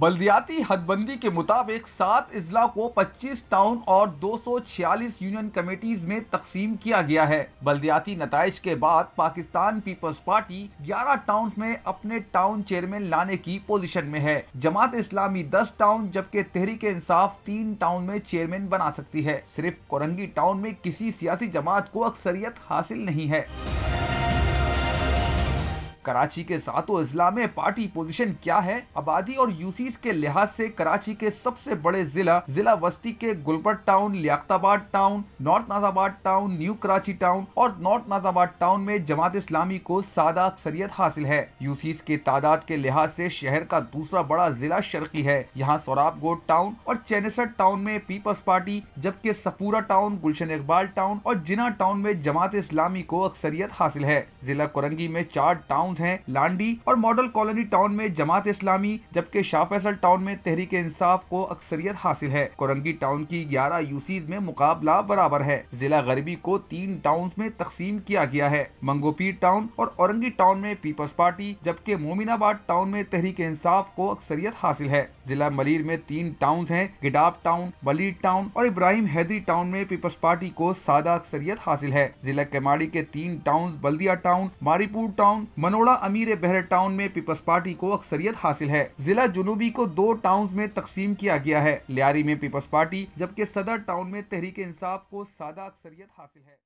बल्दियाती हदबंदी के मुताबिक सात अजला को 25 टाउन और 246 यूनियन कमेटीज में तकसीम किया गया है बल्दियाती नतज के बाद पाकिस्तान पीपल्स पार्टी 11 टाउन में अपने टाउन चेयरमैन लाने की पोजीशन में है जमात इस्लामी 10 टाउन जबकि तहरीक इंसाफ तीन टाउन में चेयरमैन बना सकती है सिर्फ कोरंगी टाउन में किसी सियासी जमात को अक्सरियत हासिल नहीं है कराची के सातों अजला में पार्टी पोजीशन क्या है आबादी और यूसीज के लिहाज से कराची के सबसे बड़े जिला जिला वस्ती के Gulberg town Liaquatabad town north Nazimabad town new Karachi town और नॉर्थ नाजाबाद टाउन में जमात इस्लामी को सादा अक्सरियत हासिल है यूसीज के तादाद के लिहाज से शहर का दूसरा बड़ा जिला शर्की है यहाँ सोराबगोट टाउन और चैनसर टाउन में पीपल्स पार्टी जबकि सपूरा टाउन गुलशन इकबाल टाउन और जिना टाउन में जमात इस्लामी को अक्सरियत हासिल है जिला कोरंगी में चार टाउन हैं लांडी और मॉडल कॉलोनी टाउन में जमात इस्लामी जबकि शाह फैसल टाउन में तहरीक इंसाफ को अक्सरियत हासिल है कोरंगी टाउन की ग्यारह यूसीज में मुकाबला बराबर है जिला गरीबी को तीन टाउन में तकसीम किया गया है मंगोपीर टाउन और औरंगी टाउन में पीपल्स पार्टी जबकि मोमिनाबाद टाउन में तहरीक इंसाफ को अक्सरियत हासिल है जिला मलिर में तीन टाउन है गिडाब टाउन वलीद टाउन और इब्राहिम हैदरी टाउन में पीपल्स पार्टी को सादा अक्सरियत हासिल है जिला केमाड़ी के तीन town Baldia town Mauripur town मनो नरोड़ा अमीर बहर टाउन में पीपल्स पार्टी को अक्सरियत हासिल है जिला जुनूबी को दो टाउन में तकसीम किया गया है लियारी में पीपल्स पार्टी जबकि सदर टाउन में तहरीक इंसाफ को सादा अक्सरियत हासिल है